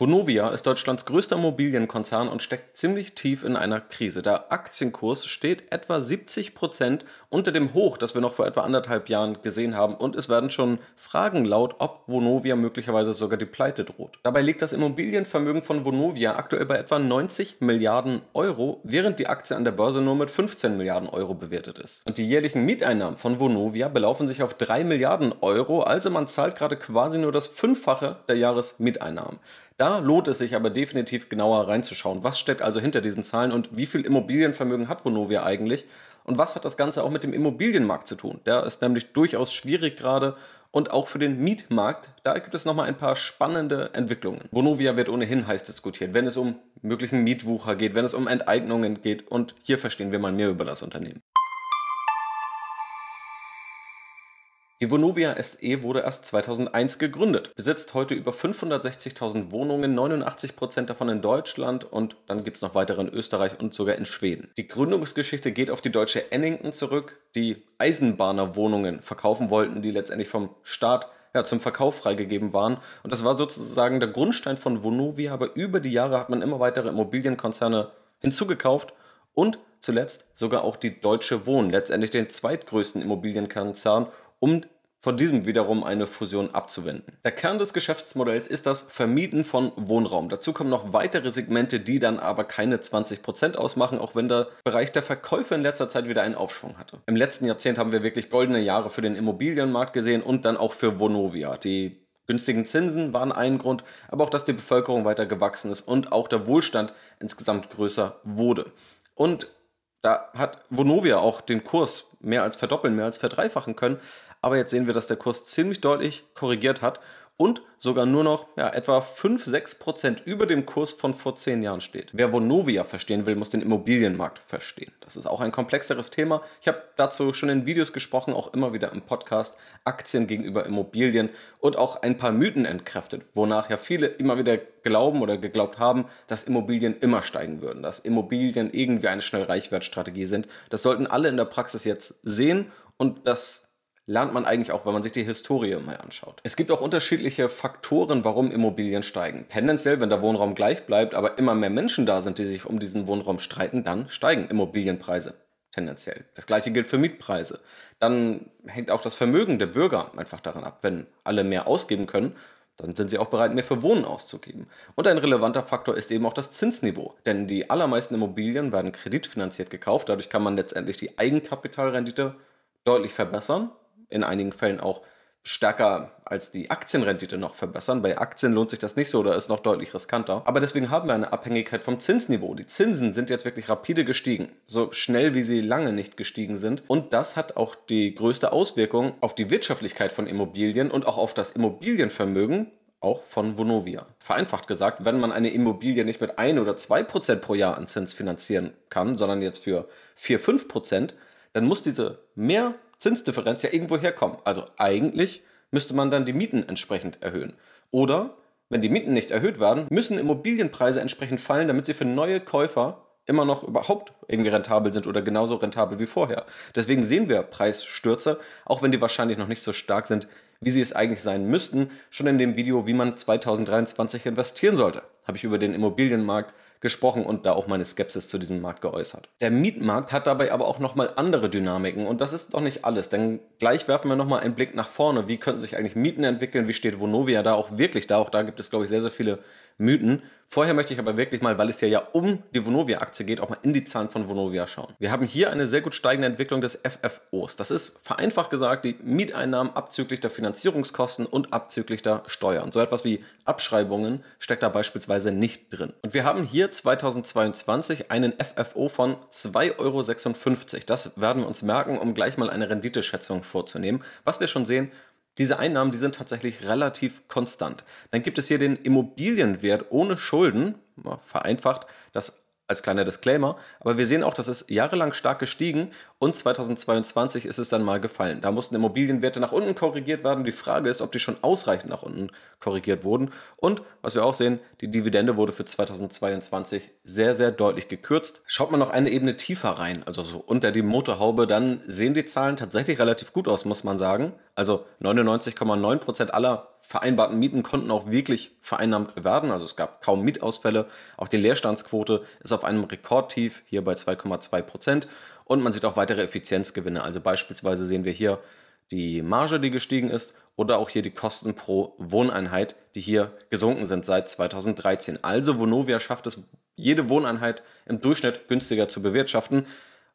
Vonovia ist Deutschlands größter Immobilienkonzern und steckt ziemlich tief in einer Krise. Der Aktienkurs steht etwa 70% Prozent unter dem Hoch, das wir noch vor etwa anderthalb Jahren gesehen haben. Und es werden schon Fragen laut, ob Vonovia möglicherweise sogar die Pleite droht. Dabei liegt das Immobilienvermögen von Vonovia aktuell bei etwa 90 Milliarden Euro, während die Aktie an der Börse nur mit 15 Milliarden Euro bewertet ist. Und die jährlichen Mieteinnahmen von Vonovia belaufen sich auf 3 Milliarden Euro, also man zahlt gerade quasi nur das Fünffache der Jahresmieteinnahmen. Da lohnt es sich aber definitiv genauer reinzuschauen. Was steckt also hinter diesen Zahlen und wie viel Immobilienvermögen hat Vonovia eigentlich? Und was hat das Ganze auch mit dem Immobilienmarkt zu tun? Der ist nämlich durchaus schwierig gerade und auch für den Mietmarkt. Da gibt es nochmal ein paar spannende Entwicklungen. Vonovia wird ohnehin heiß diskutiert, wenn es um möglichen Mietwucher geht, wenn es um Enteignungen geht. Und hier verstehen wir mal mehr über das Unternehmen. Die Vonovia SE wurde erst 2001 gegründet, besitzt heute über 560.000 Wohnungen, 89% davon in Deutschland und dann gibt es noch weitere in Österreich und sogar in Schweden. Die Gründungsgeschichte geht auf die deutsche Ennington zurück, die Eisenbahnerwohnungen verkaufen wollten, die letztendlich vom Staat ja, zum Verkauf freigegeben waren. Und das war sozusagen der Grundstein von Vonovia, aber über die Jahre hat man immer weitere Immobilienkonzerne hinzugekauft und zuletzt sogar auch die Deutsche Wohnen, letztendlich den zweitgrößten Immobilienkonzern um von diesem wiederum eine Fusion abzuwenden. Der Kern des Geschäftsmodells ist das Vermieten von Wohnraum. Dazu kommen noch weitere Segmente, die dann aber keine 20% ausmachen, auch wenn der Bereich der Verkäufe in letzter Zeit wieder einen Aufschwung hatte. Im letzten Jahrzehnt haben wir wirklich goldene Jahre für den Immobilienmarkt gesehen und dann auch für Vonovia. Die günstigen Zinsen waren ein Grund, aber auch, dass die Bevölkerung weiter gewachsen ist und auch der Wohlstand insgesamt größer wurde. Und da hat Vonovia auch den Kurs mehr als verdoppeln, mehr als verdreifachen können, aber jetzt sehen wir, dass der Kurs ziemlich deutlich korrigiert hat und sogar nur noch ja, etwa 5-6% über dem Kurs von vor 10 Jahren steht. Wer Vonovia verstehen will, muss den Immobilienmarkt verstehen. Das ist auch ein komplexeres Thema. Ich habe dazu schon in Videos gesprochen, auch immer wieder im Podcast Aktien gegenüber Immobilien und auch ein paar Mythen entkräftet, wonach ja viele immer wieder glauben oder geglaubt haben, dass Immobilien immer steigen würden, dass Immobilien irgendwie eine Schnellreichwertstrategie sind. Das sollten alle in der Praxis jetzt sehen und das lernt man eigentlich auch, wenn man sich die Historie mal anschaut. Es gibt auch unterschiedliche Faktoren, warum Immobilien steigen. Tendenziell, wenn der Wohnraum gleich bleibt, aber immer mehr Menschen da sind, die sich um diesen Wohnraum streiten, dann steigen Immobilienpreise tendenziell. Das gleiche gilt für Mietpreise. Dann hängt auch das Vermögen der Bürger einfach daran ab. Wenn alle mehr ausgeben können, dann sind sie auch bereit, mehr für Wohnen auszugeben. Und ein relevanter Faktor ist eben auch das Zinsniveau, denn die allermeisten Immobilien werden kreditfinanziert gekauft, dadurch kann man letztendlich die Eigenkapitalrendite deutlich verbessern in einigen Fällen auch stärker als die Aktienrendite noch verbessern. Bei Aktien lohnt sich das nicht so oder ist noch deutlich riskanter. Aber deswegen haben wir eine Abhängigkeit vom Zinsniveau. Die Zinsen sind jetzt wirklich rapide gestiegen, so schnell wie sie lange nicht gestiegen sind. Und das hat auch die größte Auswirkung auf die Wirtschaftlichkeit von Immobilien und auch auf das Immobilienvermögen, auch von Vonovia. Vereinfacht gesagt, wenn man eine Immobilie nicht mit 1 oder 2 Prozent pro Jahr an Zins finanzieren kann, sondern jetzt für 4, 5 Prozent, dann muss diese mehr Zinsdifferenz ja irgendwo herkommen. Also eigentlich müsste man dann die Mieten entsprechend erhöhen. Oder wenn die Mieten nicht erhöht werden, müssen Immobilienpreise entsprechend fallen, damit sie für neue Käufer immer noch überhaupt irgendwie rentabel sind oder genauso rentabel wie vorher. Deswegen sehen wir Preisstürze, auch wenn die wahrscheinlich noch nicht so stark sind, wie sie es eigentlich sein müssten, schon in dem Video, wie man 2023 investieren sollte. Habe ich über den Immobilienmarkt gesprochen und da auch meine Skepsis zu diesem Markt geäußert. Der Mietmarkt hat dabei aber auch nochmal andere Dynamiken und das ist noch nicht alles, denn gleich werfen wir nochmal einen Blick nach vorne. Wie könnten sich eigentlich Mieten entwickeln? Wie steht Vonovia da auch wirklich da? Auch da gibt es, glaube ich, sehr, sehr viele Mythen. Vorher möchte ich aber wirklich mal, weil es ja ja um die Vonovia-Aktie geht, auch mal in die Zahlen von Vonovia schauen. Wir haben hier eine sehr gut steigende Entwicklung des FFOs. Das ist vereinfacht gesagt die Mieteinnahmen abzüglich der Finanzierungskosten und abzüglich der Steuern. So etwas wie Abschreibungen steckt da beispielsweise nicht drin. Und wir haben hier 2022 einen FFO von 2,56 Euro. Das werden wir uns merken, um gleich mal eine Renditeschätzung vorzunehmen. Was wir schon sehen, diese Einnahmen, die sind tatsächlich relativ konstant. Dann gibt es hier den Immobilienwert ohne Schulden, vereinfacht, das als kleiner Disclaimer. Aber wir sehen auch, dass es jahrelang stark gestiegen und 2022 ist es dann mal gefallen. Da mussten Immobilienwerte nach unten korrigiert werden. Die Frage ist, ob die schon ausreichend nach unten korrigiert wurden. Und was wir auch sehen, die Dividende wurde für 2022 sehr, sehr deutlich gekürzt. Schaut man noch eine Ebene tiefer rein, also so unter die Motorhaube, dann sehen die Zahlen tatsächlich relativ gut aus, muss man sagen. Also 99,9% Prozent aller vereinbarten Mieten konnten auch wirklich vereinnahmt werden. Also es gab kaum Mietausfälle. Auch die Leerstandsquote ist auf einem Rekordtief, hier bei 2,2 Prozent. Und man sieht auch weitere Effizienzgewinne. Also beispielsweise sehen wir hier die Marge, die gestiegen ist, oder auch hier die Kosten pro Wohneinheit, die hier gesunken sind seit 2013. Also Vonovia schafft es, jede Wohneinheit im Durchschnitt günstiger zu bewirtschaften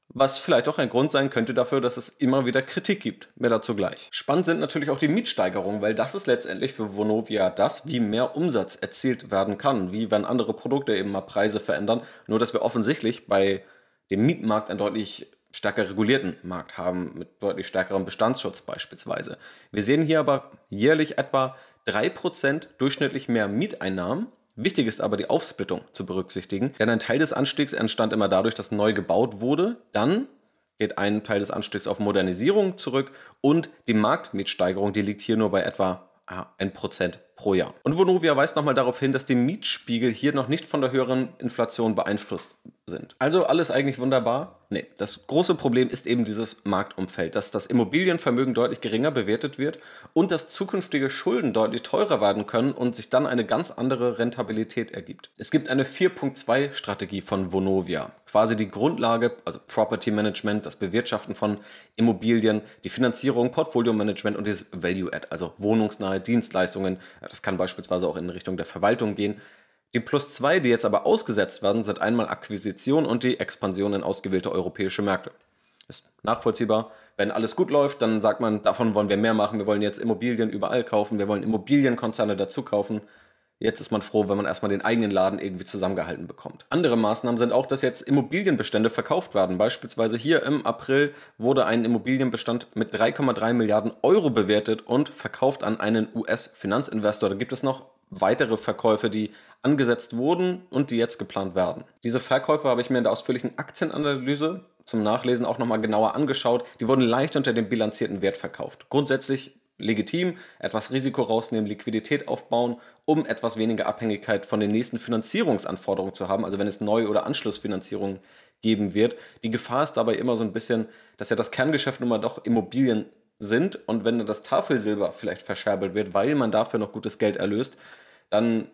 was vielleicht auch ein Grund sein könnte dafür, dass es immer wieder Kritik gibt. Mehr dazu gleich. Spannend sind natürlich auch die Mietsteigerungen, weil das ist letztendlich für Vonovia das, wie mehr Umsatz erzielt werden kann, wie wenn andere Produkte eben mal Preise verändern, nur dass wir offensichtlich bei dem Mietmarkt einen deutlich stärker regulierten Markt haben, mit deutlich stärkerem Bestandsschutz beispielsweise. Wir sehen hier aber jährlich etwa 3% durchschnittlich mehr Mieteinnahmen Wichtig ist aber die Aufsplittung zu berücksichtigen, denn ein Teil des Anstiegs entstand immer dadurch, dass neu gebaut wurde. Dann geht ein Teil des Anstiegs auf Modernisierung zurück und die Marktmietsteigerung, die liegt hier nur bei etwa 1% ah, pro Jahr. Und Vonovia weist nochmal darauf hin, dass die Mietspiegel hier noch nicht von der höheren Inflation beeinflusst sind. Also alles eigentlich wunderbar. Nee, das große Problem ist eben dieses Marktumfeld, dass das Immobilienvermögen deutlich geringer bewertet wird und dass zukünftige Schulden deutlich teurer werden können und sich dann eine ganz andere Rentabilität ergibt. Es gibt eine 4.2-Strategie von Vonovia, quasi die Grundlage, also Property Management, das Bewirtschaften von Immobilien, die Finanzierung, Portfolio Management und das Value Add, also wohnungsnahe Dienstleistungen, das kann beispielsweise auch in Richtung der Verwaltung gehen. Die Plus 2, die jetzt aber ausgesetzt werden, sind einmal Akquisition und die Expansion in ausgewählte europäische Märkte. Ist nachvollziehbar. Wenn alles gut läuft, dann sagt man, davon wollen wir mehr machen. Wir wollen jetzt Immobilien überall kaufen. Wir wollen Immobilienkonzerne dazu kaufen. Jetzt ist man froh, wenn man erstmal den eigenen Laden irgendwie zusammengehalten bekommt. Andere Maßnahmen sind auch, dass jetzt Immobilienbestände verkauft werden. Beispielsweise hier im April wurde ein Immobilienbestand mit 3,3 Milliarden Euro bewertet und verkauft an einen US-Finanzinvestor. Da gibt es noch weitere Verkäufe, die angesetzt wurden und die jetzt geplant werden. Diese Verkäufe habe ich mir in der ausführlichen Aktienanalyse zum Nachlesen auch nochmal genauer angeschaut. Die wurden leicht unter dem bilanzierten Wert verkauft. Grundsätzlich legitim, etwas Risiko rausnehmen, Liquidität aufbauen, um etwas weniger Abhängigkeit von den nächsten Finanzierungsanforderungen zu haben, also wenn es Neu- oder Anschlussfinanzierungen geben wird. Die Gefahr ist dabei immer so ein bisschen, dass ja das Kerngeschäft nun mal doch Immobilien sind und wenn dann das Tafelsilber vielleicht verscherbelt wird, weil man dafür noch gutes Geld erlöst, dann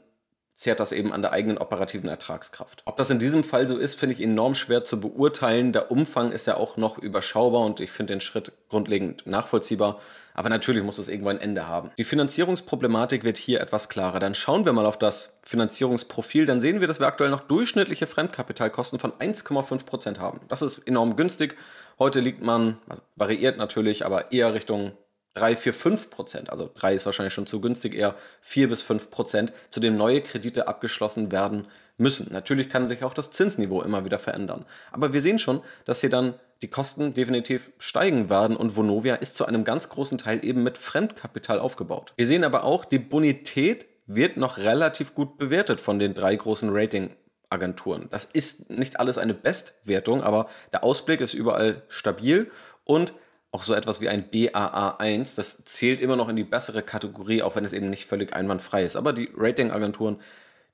zehrt das eben an der eigenen operativen Ertragskraft. Ob das in diesem Fall so ist, finde ich enorm schwer zu beurteilen. Der Umfang ist ja auch noch überschaubar und ich finde den Schritt grundlegend nachvollziehbar. Aber natürlich muss es irgendwann ein Ende haben. Die Finanzierungsproblematik wird hier etwas klarer. Dann schauen wir mal auf das Finanzierungsprofil. Dann sehen wir, dass wir aktuell noch durchschnittliche Fremdkapitalkosten von 1,5% Prozent haben. Das ist enorm günstig. Heute liegt man, also variiert natürlich, aber eher Richtung 3, 4, 5 Prozent, also 3 ist wahrscheinlich schon zu günstig, eher 4 bis 5 Prozent, zu dem neue Kredite abgeschlossen werden müssen. Natürlich kann sich auch das Zinsniveau immer wieder verändern. Aber wir sehen schon, dass hier dann die Kosten definitiv steigen werden und Vonovia ist zu einem ganz großen Teil eben mit Fremdkapital aufgebaut. Wir sehen aber auch, die Bonität wird noch relativ gut bewertet von den drei großen Rating. Agenturen. Das ist nicht alles eine Bestwertung, aber der Ausblick ist überall stabil und auch so etwas wie ein BAA1, das zählt immer noch in die bessere Kategorie, auch wenn es eben nicht völlig einwandfrei ist. Aber die Ratingagenturen,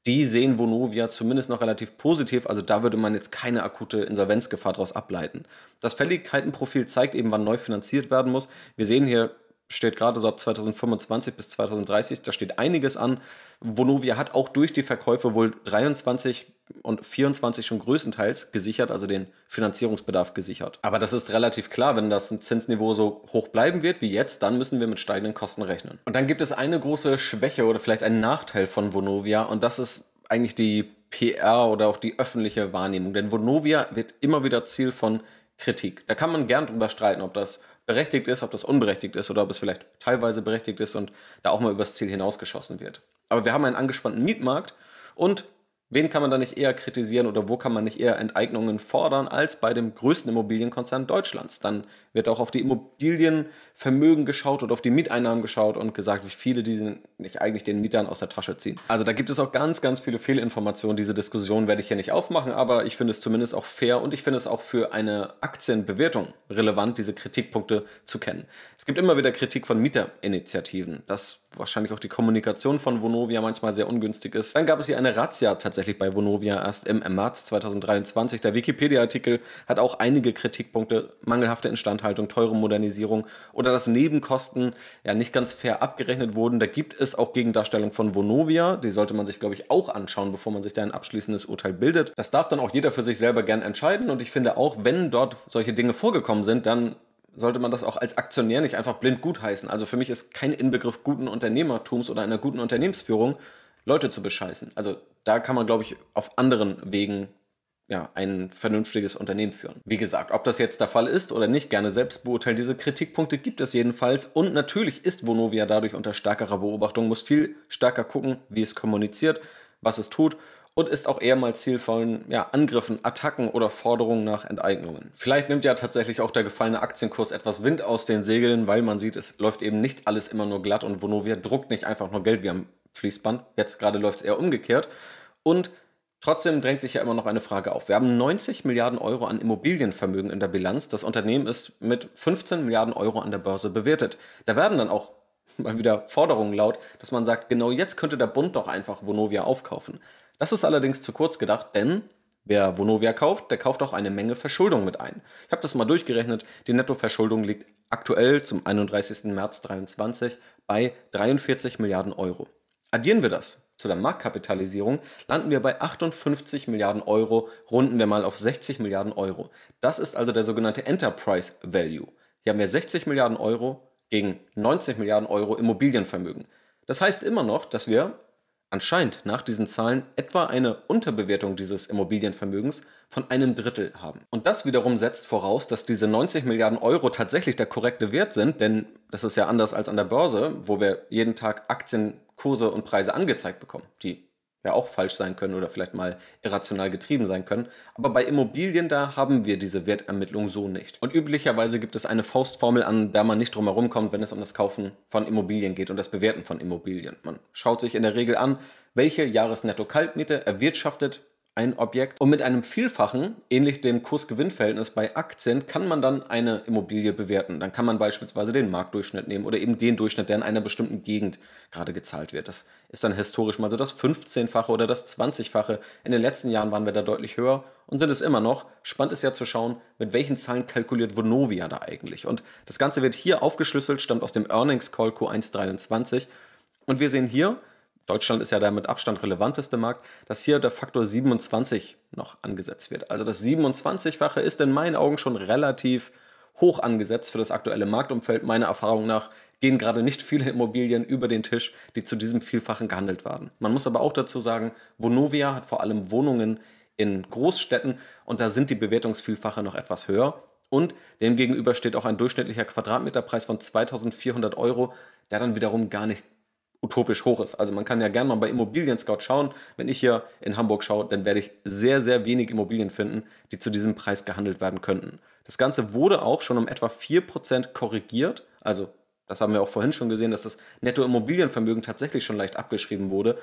die sehen Vonovia zumindest noch relativ positiv, also da würde man jetzt keine akute Insolvenzgefahr daraus ableiten. Das Fälligkeitenprofil zeigt eben, wann neu finanziert werden muss. Wir sehen hier steht gerade so ab 2025 bis 2030, da steht einiges an. Vonovia hat auch durch die Verkäufe wohl 23 und 24 schon größtenteils gesichert, also den Finanzierungsbedarf gesichert. Aber das ist relativ klar, wenn das Zinsniveau so hoch bleiben wird wie jetzt, dann müssen wir mit steigenden Kosten rechnen. Und dann gibt es eine große Schwäche oder vielleicht einen Nachteil von Vonovia und das ist eigentlich die PR oder auch die öffentliche Wahrnehmung. Denn Vonovia wird immer wieder Ziel von Kritik. Da kann man gern drüber streiten, ob das berechtigt ist, ob das unberechtigt ist oder ob es vielleicht teilweise berechtigt ist und da auch mal übers Ziel hinausgeschossen wird. Aber wir haben einen angespannten Mietmarkt und wen kann man da nicht eher kritisieren oder wo kann man nicht eher Enteignungen fordern als bei dem größten Immobilienkonzern Deutschlands? Dann wird auch auf die Immobilienvermögen geschaut und auf die Mieteinnahmen geschaut und gesagt, wie viele die nicht eigentlich den Mietern aus der Tasche ziehen. Also da gibt es auch ganz, ganz viele Fehlinformationen. Diese Diskussion werde ich hier nicht aufmachen, aber ich finde es zumindest auch fair und ich finde es auch für eine Aktienbewertung relevant, diese Kritikpunkte zu kennen. Es gibt immer wieder Kritik von Mieterinitiativen, dass wahrscheinlich auch die Kommunikation von Vonovia manchmal sehr ungünstig ist. Dann gab es hier eine Razzia tatsächlich bei Vonovia erst im März 2023. Der Wikipedia-Artikel hat auch einige Kritikpunkte, mangelhafte Instandhaltung Instandhaltung, teure Modernisierung oder dass Nebenkosten ja nicht ganz fair abgerechnet wurden. Da gibt es auch Gegendarstellung von Vonovia. Die sollte man sich, glaube ich, auch anschauen, bevor man sich da ein abschließendes Urteil bildet. Das darf dann auch jeder für sich selber gern entscheiden. Und ich finde auch, wenn dort solche Dinge vorgekommen sind, dann sollte man das auch als Aktionär nicht einfach blind gutheißen. Also für mich ist kein Inbegriff guten Unternehmertums oder einer guten Unternehmensführung, Leute zu bescheißen. Also da kann man, glaube ich, auf anderen Wegen ja, ein vernünftiges Unternehmen führen. Wie gesagt, ob das jetzt der Fall ist oder nicht, gerne selbst beurteilen. Diese Kritikpunkte gibt es jedenfalls. Und natürlich ist Vonovia dadurch unter stärkerer Beobachtung, muss viel stärker gucken, wie es kommuniziert, was es tut und ist auch eher mal Ziel von ja, Angriffen, Attacken oder Forderungen nach Enteignungen. Vielleicht nimmt ja tatsächlich auch der gefallene Aktienkurs etwas Wind aus den Segeln, weil man sieht, es läuft eben nicht alles immer nur glatt und Vonovia druckt nicht einfach nur Geld wie am Fließband. Jetzt gerade läuft es eher umgekehrt. Und Trotzdem drängt sich ja immer noch eine Frage auf. Wir haben 90 Milliarden Euro an Immobilienvermögen in der Bilanz. Das Unternehmen ist mit 15 Milliarden Euro an der Börse bewertet. Da werden dann auch mal wieder Forderungen laut, dass man sagt, genau jetzt könnte der Bund doch einfach Vonovia aufkaufen. Das ist allerdings zu kurz gedacht, denn wer Vonovia kauft, der kauft auch eine Menge Verschuldung mit ein. Ich habe das mal durchgerechnet, die Nettoverschuldung liegt aktuell zum 31. März 2023 bei 43 Milliarden Euro. Addieren wir das zu der Marktkapitalisierung landen wir bei 58 Milliarden Euro, runden wir mal auf 60 Milliarden Euro. Das ist also der sogenannte Enterprise Value. Hier haben wir 60 Milliarden Euro gegen 90 Milliarden Euro Immobilienvermögen. Das heißt immer noch, dass wir anscheinend nach diesen Zahlen etwa eine Unterbewertung dieses Immobilienvermögens von einem Drittel haben. Und das wiederum setzt voraus, dass diese 90 Milliarden Euro tatsächlich der korrekte Wert sind, denn das ist ja anders als an der Börse, wo wir jeden Tag Aktien Kurse und Preise angezeigt bekommen, die ja auch falsch sein können oder vielleicht mal irrational getrieben sein können. Aber bei Immobilien, da haben wir diese Wertermittlung so nicht. Und üblicherweise gibt es eine Faustformel, an der man nicht drum herum kommt, wenn es um das Kaufen von Immobilien geht und das Bewerten von Immobilien. Man schaut sich in der Regel an, welche Jahresnetto-Kaltmiete erwirtschaftet ein Objekt und mit einem Vielfachen, ähnlich dem Kursgewinnverhältnis bei Aktien, kann man dann eine Immobilie bewerten. Dann kann man beispielsweise den Marktdurchschnitt nehmen oder eben den Durchschnitt, der in einer bestimmten Gegend gerade gezahlt wird. Das ist dann historisch mal so das 15-fache oder das 20-fache. In den letzten Jahren waren wir da deutlich höher und sind es immer noch. Spannend ist ja zu schauen, mit welchen Zahlen kalkuliert Vonovia da eigentlich. Und das Ganze wird hier aufgeschlüsselt, stammt aus dem Earnings Call q 123 und wir sehen hier, Deutschland ist ja der mit Abstand relevanteste Markt, dass hier der Faktor 27 noch angesetzt wird. Also das 27-fache ist in meinen Augen schon relativ hoch angesetzt für das aktuelle Marktumfeld. Meiner Erfahrung nach gehen gerade nicht viele Immobilien über den Tisch, die zu diesem Vielfachen gehandelt werden. Man muss aber auch dazu sagen, Vonovia hat vor allem Wohnungen in Großstädten und da sind die Bewertungsvielfache noch etwas höher. Und demgegenüber steht auch ein durchschnittlicher Quadratmeterpreis von 2400 Euro, der dann wiederum gar nicht utopisch hoch ist. Also man kann ja gerne mal bei Immobilien Scout schauen. Wenn ich hier in Hamburg schaue, dann werde ich sehr, sehr wenig Immobilien finden, die zu diesem Preis gehandelt werden könnten. Das Ganze wurde auch schon um etwa 4% korrigiert. Also das haben wir auch vorhin schon gesehen, dass das Netto-Immobilienvermögen tatsächlich schon leicht abgeschrieben wurde.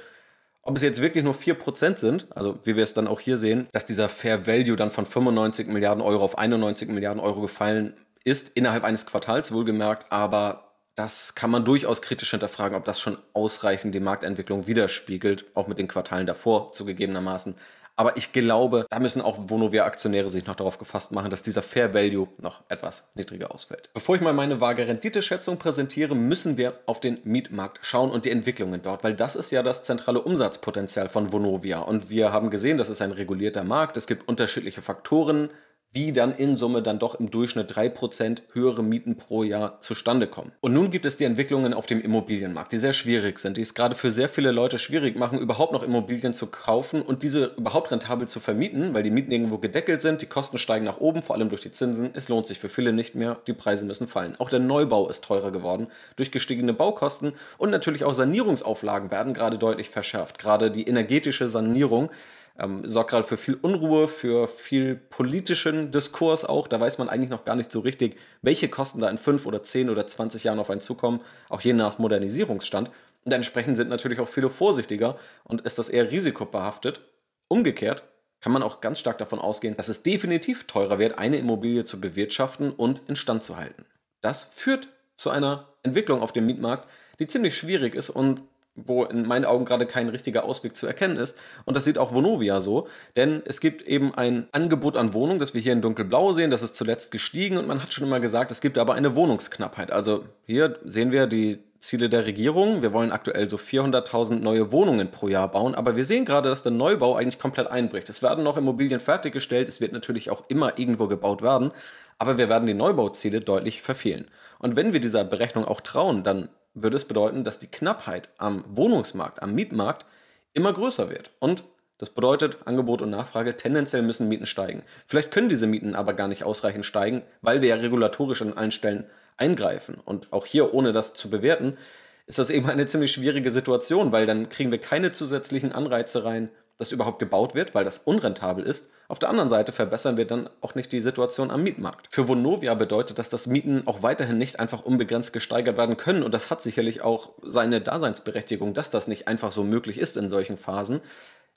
Ob es jetzt wirklich nur 4% sind, also wie wir es dann auch hier sehen, dass dieser Fair Value dann von 95 Milliarden Euro auf 91 Milliarden Euro gefallen ist, innerhalb eines Quartals wohlgemerkt, aber das kann man durchaus kritisch hinterfragen, ob das schon ausreichend die Marktentwicklung widerspiegelt, auch mit den Quartalen davor zugegebenermaßen. Aber ich glaube, da müssen auch Vonovia-Aktionäre sich noch darauf gefasst machen, dass dieser Fair Value noch etwas niedriger ausfällt. Bevor ich mal meine vage Renditeschätzung präsentiere, müssen wir auf den Mietmarkt schauen und die Entwicklungen dort, weil das ist ja das zentrale Umsatzpotenzial von Vonovia. Und wir haben gesehen, das ist ein regulierter Markt. Es gibt unterschiedliche Faktoren, wie dann in Summe dann doch im Durchschnitt 3% höhere Mieten pro Jahr zustande kommen. Und nun gibt es die Entwicklungen auf dem Immobilienmarkt, die sehr schwierig sind, die es gerade für sehr viele Leute schwierig machen, überhaupt noch Immobilien zu kaufen und diese überhaupt rentabel zu vermieten, weil die Mieten irgendwo gedeckelt sind, die Kosten steigen nach oben, vor allem durch die Zinsen, es lohnt sich für viele nicht mehr, die Preise müssen fallen. Auch der Neubau ist teurer geworden durch gestiegene Baukosten und natürlich auch Sanierungsauflagen werden gerade deutlich verschärft. Gerade die energetische Sanierung ähm, sorgt gerade für viel Unruhe, für viel politischen Diskurs auch. Da weiß man eigentlich noch gar nicht so richtig, welche Kosten da in fünf oder zehn oder 20 Jahren auf einen zukommen, auch je nach Modernisierungsstand. Und entsprechend sind natürlich auch viele vorsichtiger und ist das eher risikobehaftet. Umgekehrt kann man auch ganz stark davon ausgehen, dass es definitiv teurer wird, eine Immobilie zu bewirtschaften und instand zu halten. Das führt zu einer Entwicklung auf dem Mietmarkt, die ziemlich schwierig ist und wo in meinen Augen gerade kein richtiger Ausweg zu erkennen ist. Und das sieht auch Vonovia so, denn es gibt eben ein Angebot an Wohnungen, das wir hier in dunkelblau sehen, das ist zuletzt gestiegen und man hat schon immer gesagt, es gibt aber eine Wohnungsknappheit. Also hier sehen wir die Ziele der Regierung. Wir wollen aktuell so 400.000 neue Wohnungen pro Jahr bauen, aber wir sehen gerade, dass der Neubau eigentlich komplett einbricht. Es werden noch Immobilien fertiggestellt, es wird natürlich auch immer irgendwo gebaut werden, aber wir werden die Neubauziele deutlich verfehlen. Und wenn wir dieser Berechnung auch trauen, dann würde es bedeuten, dass die Knappheit am Wohnungsmarkt, am Mietmarkt immer größer wird. Und das bedeutet, Angebot und Nachfrage, tendenziell müssen Mieten steigen. Vielleicht können diese Mieten aber gar nicht ausreichend steigen, weil wir ja regulatorisch an allen Stellen eingreifen. Und auch hier, ohne das zu bewerten, ist das eben eine ziemlich schwierige Situation, weil dann kriegen wir keine zusätzlichen Anreize rein, das überhaupt gebaut wird, weil das unrentabel ist. Auf der anderen Seite verbessern wir dann auch nicht die Situation am Mietmarkt. Für Vonovia bedeutet das, dass Mieten auch weiterhin nicht einfach unbegrenzt gesteigert werden können und das hat sicherlich auch seine Daseinsberechtigung, dass das nicht einfach so möglich ist in solchen Phasen.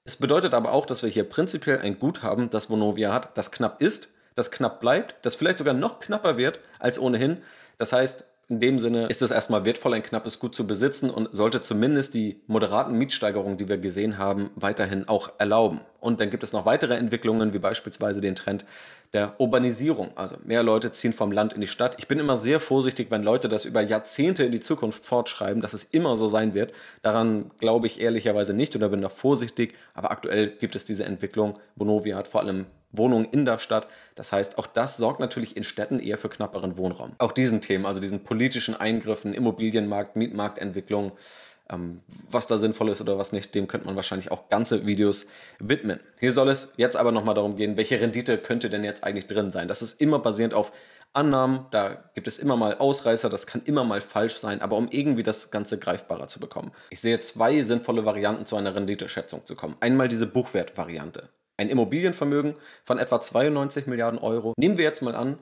Es bedeutet aber auch, dass wir hier prinzipiell ein Guthaben, das Vonovia hat, das knapp ist, das knapp bleibt, das vielleicht sogar noch knapper wird als ohnehin. Das heißt, in dem Sinne ist es erstmal wertvoll, ein knappes Gut zu besitzen und sollte zumindest die moderaten Mietsteigerungen, die wir gesehen haben, weiterhin auch erlauben. Und dann gibt es noch weitere Entwicklungen, wie beispielsweise den Trend der Urbanisierung. Also mehr Leute ziehen vom Land in die Stadt. Ich bin immer sehr vorsichtig, wenn Leute das über Jahrzehnte in die Zukunft fortschreiben, dass es immer so sein wird. Daran glaube ich ehrlicherweise nicht oder bin da vorsichtig. Aber aktuell gibt es diese Entwicklung. Bonovia hat vor allem Wohnungen in der Stadt. Das heißt, auch das sorgt natürlich in Städten eher für knapperen Wohnraum. Auch diesen Themen, also diesen politischen Eingriffen, Immobilienmarkt, Mietmarktentwicklung, ähm, was da sinnvoll ist oder was nicht, dem könnte man wahrscheinlich auch ganze Videos widmen. Hier soll es jetzt aber nochmal darum gehen, welche Rendite könnte denn jetzt eigentlich drin sein. Das ist immer basierend auf Annahmen, da gibt es immer mal Ausreißer, das kann immer mal falsch sein, aber um irgendwie das Ganze greifbarer zu bekommen. Ich sehe zwei sinnvolle Varianten zu einer Renditeschätzung zu kommen. Einmal diese Buchwertvariante ein Immobilienvermögen von etwa 92 Milliarden Euro. Nehmen wir jetzt mal an,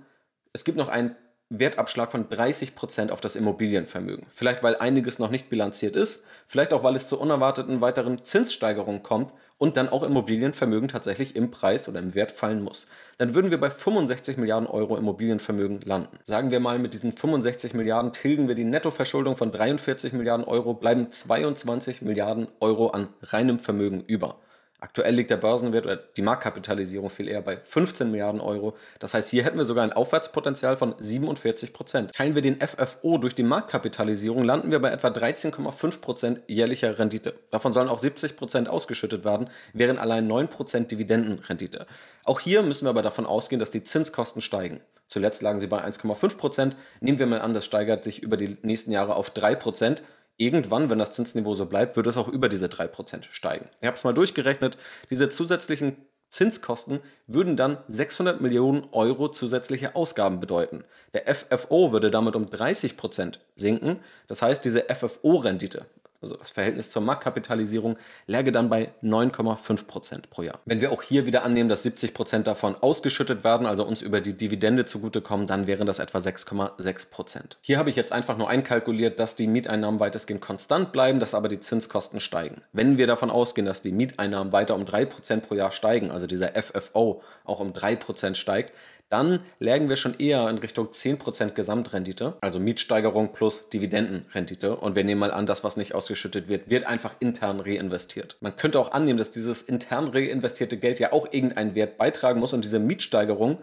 es gibt noch einen Wertabschlag von 30 Prozent auf das Immobilienvermögen. Vielleicht weil einiges noch nicht bilanziert ist, vielleicht auch weil es zu unerwarteten weiteren Zinssteigerungen kommt und dann auch Immobilienvermögen tatsächlich im Preis oder im Wert fallen muss. Dann würden wir bei 65 Milliarden Euro Immobilienvermögen landen. Sagen wir mal, mit diesen 65 Milliarden tilgen wir die Nettoverschuldung von 43 Milliarden Euro, bleiben 22 Milliarden Euro an reinem Vermögen über. Aktuell liegt der Börsenwert oder die Marktkapitalisierung viel eher bei 15 Milliarden Euro. Das heißt, hier hätten wir sogar ein Aufwärtspotenzial von 47 Prozent. Teilen wir den FFO durch die Marktkapitalisierung, landen wir bei etwa 13,5 Prozent jährlicher Rendite. Davon sollen auch 70 Prozent ausgeschüttet werden, während allein 9 Prozent Dividendenrendite. Auch hier müssen wir aber davon ausgehen, dass die Zinskosten steigen. Zuletzt lagen sie bei 1,5 Prozent. Nehmen wir mal an, das steigert sich über die nächsten Jahre auf 3 Prozent irgendwann, wenn das Zinsniveau so bleibt, wird es auch über diese 3% steigen. Ich habe es mal durchgerechnet, diese zusätzlichen Zinskosten würden dann 600 Millionen Euro zusätzliche Ausgaben bedeuten. Der FFO würde damit um 30% sinken. Das heißt, diese FFO-Rendite, also das Verhältnis zur Marktkapitalisierung, läge dann bei 9,5 Prozent pro Jahr. Wenn wir auch hier wieder annehmen, dass 70 Prozent davon ausgeschüttet werden, also uns über die Dividende zugutekommen, dann wären das etwa 6,6 Prozent. Hier habe ich jetzt einfach nur einkalkuliert, dass die Mieteinnahmen weitestgehend konstant bleiben, dass aber die Zinskosten steigen. Wenn wir davon ausgehen, dass die Mieteinnahmen weiter um 3 Prozent pro Jahr steigen, also dieser FFO auch um 3 Prozent steigt, dann lägen wir schon eher in Richtung 10% Gesamtrendite, also Mietsteigerung plus Dividendenrendite. Und wir nehmen mal an, das, was nicht ausgeschüttet wird, wird einfach intern reinvestiert. Man könnte auch annehmen, dass dieses intern reinvestierte Geld ja auch irgendeinen Wert beitragen muss und diese Mietsteigerung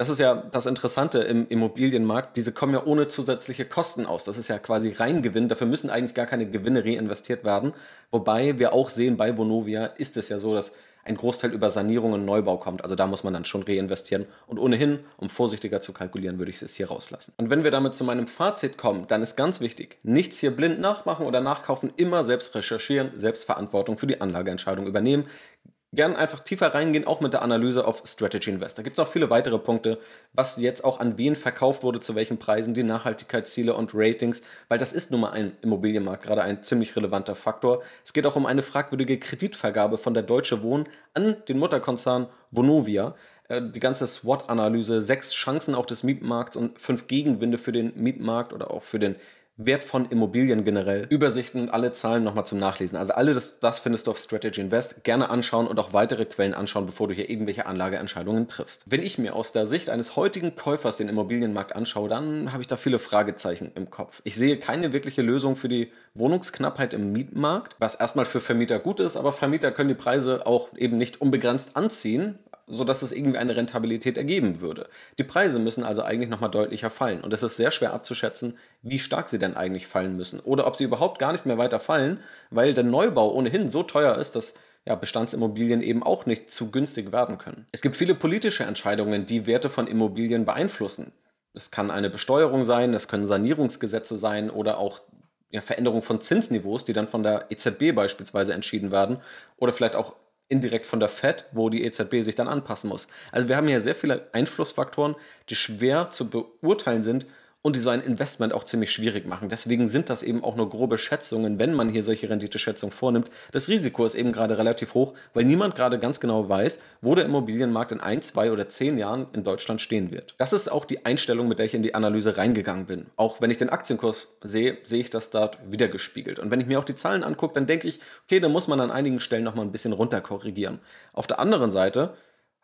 das ist ja das Interessante im Immobilienmarkt. Diese kommen ja ohne zusätzliche Kosten aus. Das ist ja quasi Reingewinn. Dafür müssen eigentlich gar keine Gewinne reinvestiert werden. Wobei wir auch sehen, bei Vonovia ist es ja so, dass ein Großteil über Sanierung und Neubau kommt. Also da muss man dann schon reinvestieren. Und ohnehin, um vorsichtiger zu kalkulieren, würde ich es hier rauslassen. Und wenn wir damit zu meinem Fazit kommen, dann ist ganz wichtig, nichts hier blind nachmachen oder nachkaufen, immer selbst recherchieren, Selbstverantwortung für die Anlageentscheidung übernehmen gern einfach tiefer reingehen, auch mit der Analyse auf Strategy Invest. Da Gibt es noch viele weitere Punkte, was jetzt auch an wen verkauft wurde, zu welchen Preisen, die Nachhaltigkeitsziele und Ratings, weil das ist nun mal ein Immobilienmarkt gerade ein ziemlich relevanter Faktor. Es geht auch um eine fragwürdige Kreditvergabe von der Deutsche Wohnen an den Mutterkonzern Vonovia. Äh, die ganze SWOT-Analyse, sechs Chancen auch des Mietmarkts und fünf Gegenwinde für den Mietmarkt oder auch für den Wert von Immobilien generell, Übersichten und alle Zahlen nochmal zum Nachlesen. Also alle das, das findest du auf Strategy Invest. Gerne anschauen und auch weitere Quellen anschauen, bevor du hier irgendwelche Anlageentscheidungen triffst. Wenn ich mir aus der Sicht eines heutigen Käufers den Immobilienmarkt anschaue, dann habe ich da viele Fragezeichen im Kopf. Ich sehe keine wirkliche Lösung für die Wohnungsknappheit im Mietmarkt, was erstmal für Vermieter gut ist, aber Vermieter können die Preise auch eben nicht unbegrenzt anziehen sodass es irgendwie eine Rentabilität ergeben würde. Die Preise müssen also eigentlich nochmal deutlicher fallen und es ist sehr schwer abzuschätzen, wie stark sie denn eigentlich fallen müssen oder ob sie überhaupt gar nicht mehr weiter fallen, weil der Neubau ohnehin so teuer ist, dass ja, Bestandsimmobilien eben auch nicht zu günstig werden können. Es gibt viele politische Entscheidungen, die Werte von Immobilien beeinflussen. Es kann eine Besteuerung sein, es können Sanierungsgesetze sein oder auch ja, Veränderung von Zinsniveaus, die dann von der EZB beispielsweise entschieden werden oder vielleicht auch indirekt von der Fed, wo die EZB sich dann anpassen muss. Also wir haben hier sehr viele Einflussfaktoren, die schwer zu beurteilen sind und die so ein Investment auch ziemlich schwierig machen. Deswegen sind das eben auch nur grobe Schätzungen, wenn man hier solche Renditeschätzungen vornimmt. Das Risiko ist eben gerade relativ hoch, weil niemand gerade ganz genau weiß, wo der Immobilienmarkt in ein, zwei oder zehn Jahren in Deutschland stehen wird. Das ist auch die Einstellung, mit der ich in die Analyse reingegangen bin. Auch wenn ich den Aktienkurs sehe, sehe ich das dort wieder gespiegelt. Und wenn ich mir auch die Zahlen angucke, dann denke ich, okay, da muss man an einigen Stellen nochmal ein bisschen runter korrigieren. Auf der anderen Seite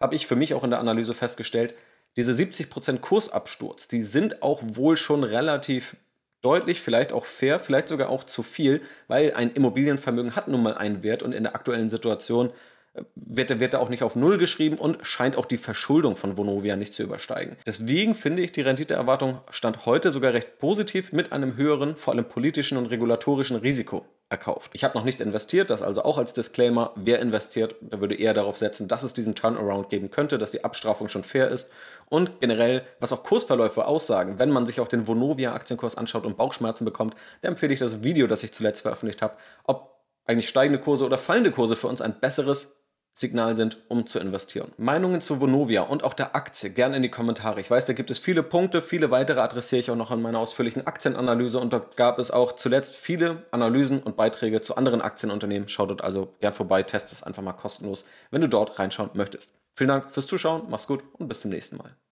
habe ich für mich auch in der Analyse festgestellt, diese 70% Kursabsturz, die sind auch wohl schon relativ deutlich, vielleicht auch fair, vielleicht sogar auch zu viel, weil ein Immobilienvermögen hat nun mal einen Wert und in der aktuellen Situation äh, wird, der Wert da auch nicht auf Null geschrieben und scheint auch die Verschuldung von Vonovia nicht zu übersteigen. Deswegen finde ich die Renditeerwartung stand heute sogar recht positiv mit einem höheren, vor allem politischen und regulatorischen Risiko verkauft. Ich habe noch nicht investiert, das also auch als Disclaimer. Wer investiert, der würde eher darauf setzen, dass es diesen Turnaround geben könnte, dass die Abstrafung schon fair ist und generell, was auch Kursverläufe aussagen. Wenn man sich auch den Vonovia Aktienkurs anschaut und Bauchschmerzen bekommt, dann empfehle ich das Video, das ich zuletzt veröffentlicht habe, ob eigentlich steigende Kurse oder fallende Kurse für uns ein besseres Signal sind, um zu investieren. Meinungen zu Vonovia und auch der Aktie gerne in die Kommentare. Ich weiß, da gibt es viele Punkte, viele weitere adressiere ich auch noch in meiner ausführlichen Aktienanalyse und dort gab es auch zuletzt viele Analysen und Beiträge zu anderen Aktienunternehmen. Schaut dort also gern vorbei, test es einfach mal kostenlos, wenn du dort reinschauen möchtest. Vielen Dank fürs Zuschauen, mach's gut und bis zum nächsten Mal.